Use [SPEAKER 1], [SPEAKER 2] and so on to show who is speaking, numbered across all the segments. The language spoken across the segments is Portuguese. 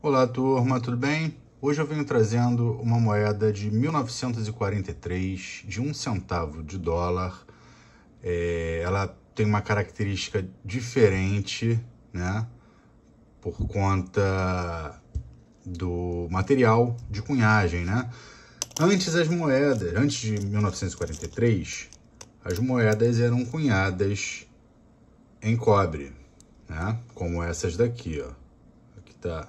[SPEAKER 1] Olá turma, tudo bem? Hoje eu venho trazendo uma moeda de 1943 de um centavo de dólar. É, ela tem uma característica diferente, né? Por conta do material de cunhagem, né? Antes as moedas, antes de 1943, as moedas eram cunhadas em cobre, né? Como essas daqui, ó. Aqui tá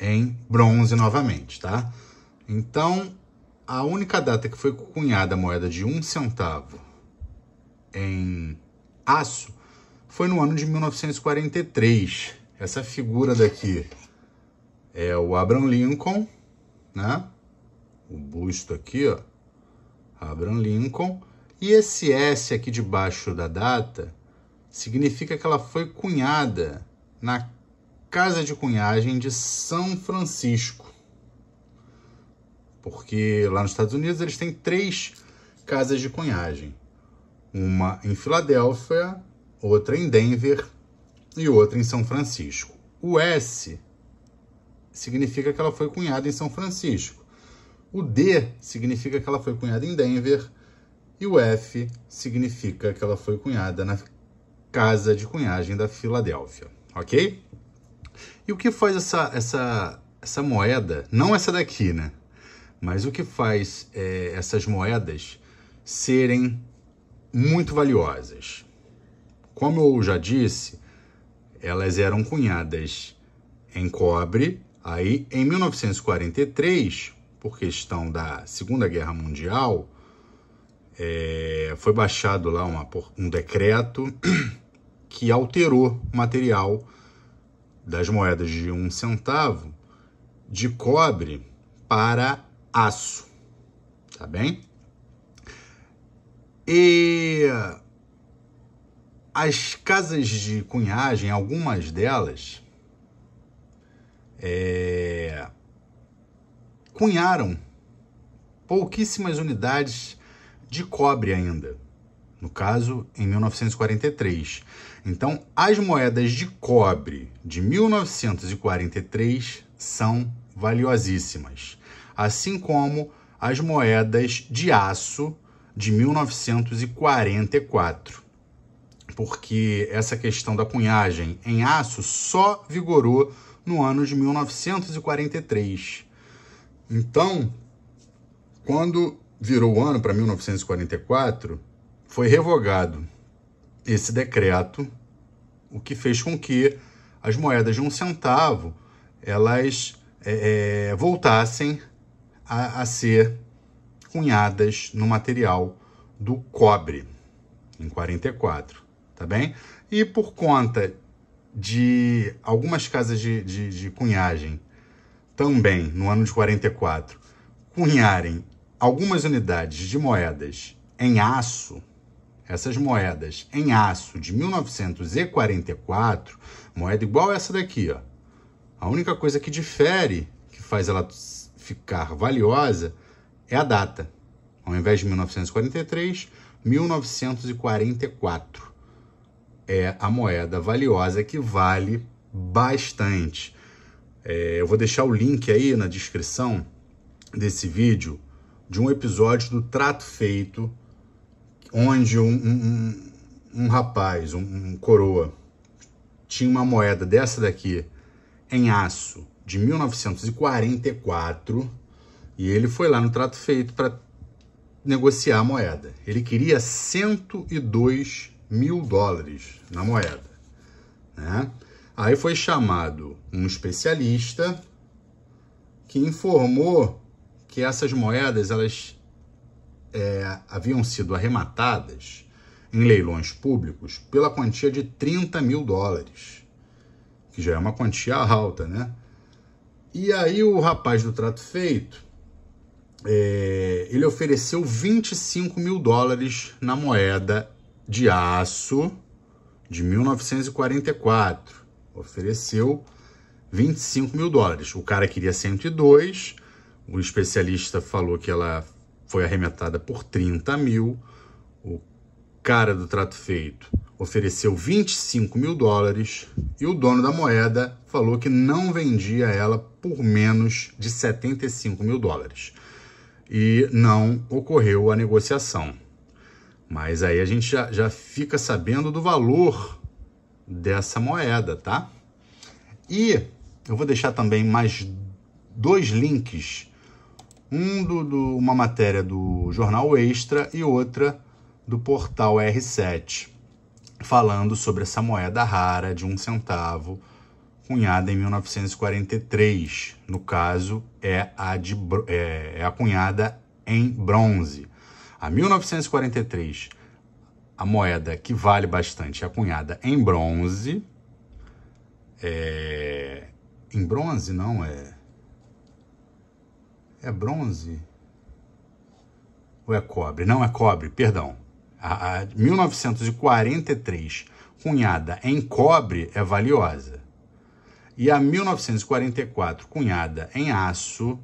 [SPEAKER 1] em bronze novamente, tá? Então, a única data que foi cunhada a moeda de um centavo em aço foi no ano de 1943. Essa figura daqui é o Abraham Lincoln, né? O busto aqui, ó, Abraham Lincoln. E esse S aqui debaixo da data significa que ela foi cunhada na Casa de Cunhagem de São Francisco. Porque lá nos Estados Unidos eles têm três casas de cunhagem: uma em Filadélfia, outra em Denver e outra em São Francisco. O S significa que ela foi cunhada em São Francisco. O D significa que ela foi cunhada em Denver. E o F significa que ela foi cunhada na casa de cunhagem da Filadélfia. Ok? E o que faz essa, essa, essa moeda, não essa daqui, né? Mas o que faz é, essas moedas serem muito valiosas? Como eu já disse, elas eram cunhadas em cobre. Aí, em 1943, por questão da Segunda Guerra Mundial, é, foi baixado lá uma, um decreto que alterou o material das moedas de um centavo de cobre para aço, tá bem? E as casas de cunhagem, algumas delas, é, cunharam pouquíssimas unidades de cobre ainda no caso em 1943. Então, as moedas de cobre de 1943 são valiosíssimas, assim como as moedas de aço de 1944, porque essa questão da cunhagem em aço só vigorou no ano de 1943. Então, quando virou o ano para 1944, foi revogado esse decreto, o que fez com que as moedas de um centavo elas é, é voltassem a, a ser cunhadas no material do cobre em 44, tá bem? E por conta de algumas casas de, de, de, cunhagem também no ano de 44 cunharem algumas unidades de moedas em aço, essas moedas em aço de 1944, moeda igual essa daqui, ó. A única coisa que difere, que faz ela ficar valiosa, é a data. Ao invés de 1943, 1944 é a moeda valiosa que vale bastante. É, eu vou deixar o link aí na descrição desse vídeo de um episódio do Trato Feito onde um, um, um rapaz, um, um coroa, tinha uma moeda dessa daqui em aço de 1944 e ele foi lá no trato feito para negociar a moeda. Ele queria 102 mil dólares na moeda. Né? Aí foi chamado um especialista que informou que essas moedas elas é, haviam sido arrematadas em leilões públicos pela quantia de 30 mil dólares, que já é uma quantia alta, né? E aí o rapaz do trato feito, é, ele ofereceu 25 mil dólares na moeda de aço de 1944. Ofereceu 25 mil dólares. O cara queria 102, o especialista falou que ela foi arrematada por 30 mil, o cara do trato feito ofereceu 25 mil dólares e o dono da moeda falou que não vendia ela por menos de 75 mil dólares. E não ocorreu a negociação. Mas aí a gente já, já fica sabendo do valor dessa moeda, tá? E eu vou deixar também mais dois links um do, do, uma matéria do jornal Extra e outra do portal R7, falando sobre essa moeda rara de um centavo, cunhada em 1943. No caso, é a, de, é, é a cunhada em bronze. A 1943, a moeda que vale bastante é a cunhada em bronze. É, em bronze, não é é bronze? Ou é cobre? Não é cobre, perdão. A, a 1943, cunhada em cobre, é valiosa. E a 1944, cunhada em aço,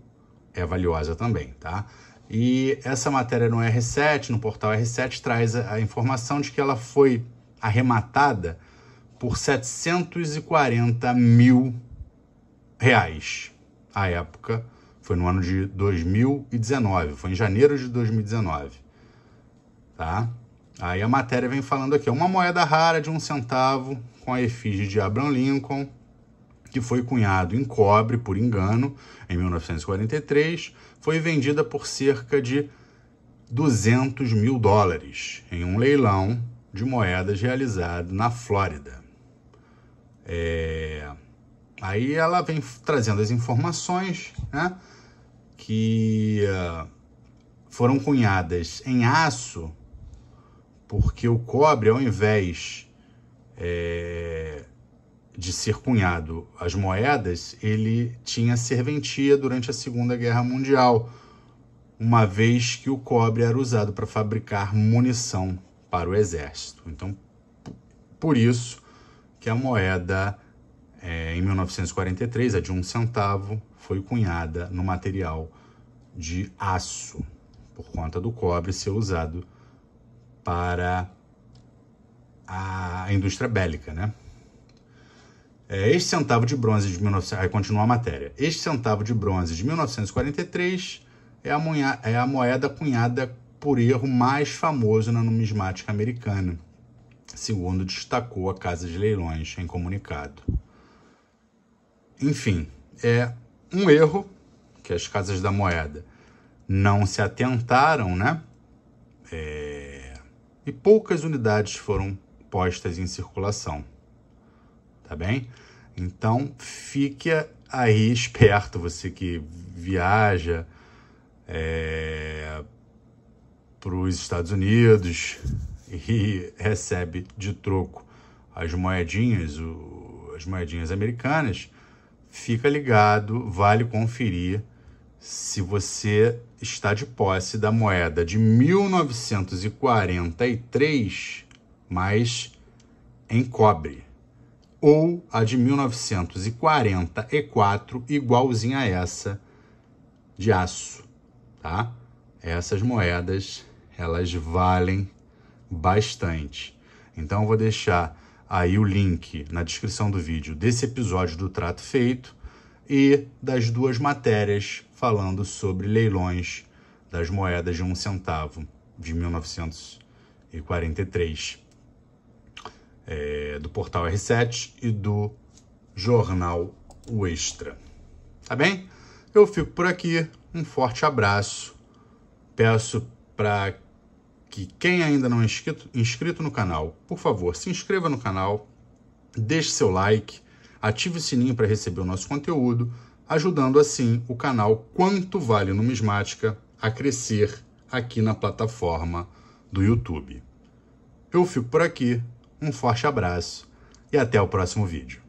[SPEAKER 1] é valiosa também, tá? E essa matéria no R7, no portal R7, traz a, a informação de que ela foi arrematada por 740 mil reais à época foi no ano de 2019, foi em janeiro de 2019. Tá? Aí a matéria vem falando aqui, uma moeda rara de um centavo com a efígie de Abraham Lincoln, que foi cunhado em cobre por engano em 1943, foi vendida por cerca de 200 mil dólares em um leilão de moedas realizado na Flórida. É... Aí ela vem trazendo as informações, né? que ah, foram cunhadas em aço, porque o cobre, ao invés é, de ser cunhado as moedas, ele tinha serventia durante a Segunda Guerra Mundial, uma vez que o cobre era usado para fabricar munição para o exército. Então, por isso que a moeda é, em 1943, a de um centavo, foi cunhada no material de aço, por conta do cobre ser usado para a indústria bélica, né? É, este centavo de bronze de 19... Aí continua a matéria. Este centavo de bronze de 1943 é a, moeda, é a moeda cunhada por erro mais famoso na numismática americana, segundo destacou a Casa de Leilões em comunicado. Enfim, é um erro que é as casas da moeda não se atentaram, né? É... E poucas unidades foram postas em circulação, tá bem? Então fique aí esperto, você que viaja é... para os Estados Unidos e recebe de troco as moedinhas, o... as moedinhas americanas fica ligado, vale conferir se você está de posse da moeda de 1943, mas em cobre, ou a de 1944, igualzinha a essa de aço, tá? Essas moedas, elas valem bastante. Então, eu vou deixar aí o link na descrição do vídeo desse episódio do Trato Feito e das duas matérias falando sobre leilões das moedas de um centavo de 1943, é, do portal R7 e do jornal O Extra. Tá bem? Eu fico por aqui. Um forte abraço. Peço para que quem ainda não é inscrito, inscrito no canal, por favor, se inscreva no canal, deixe seu like, ative o sininho para receber o nosso conteúdo, ajudando assim o canal Quanto Vale Numismática a crescer aqui na plataforma do YouTube. Eu fico por aqui, um forte abraço e até o próximo vídeo.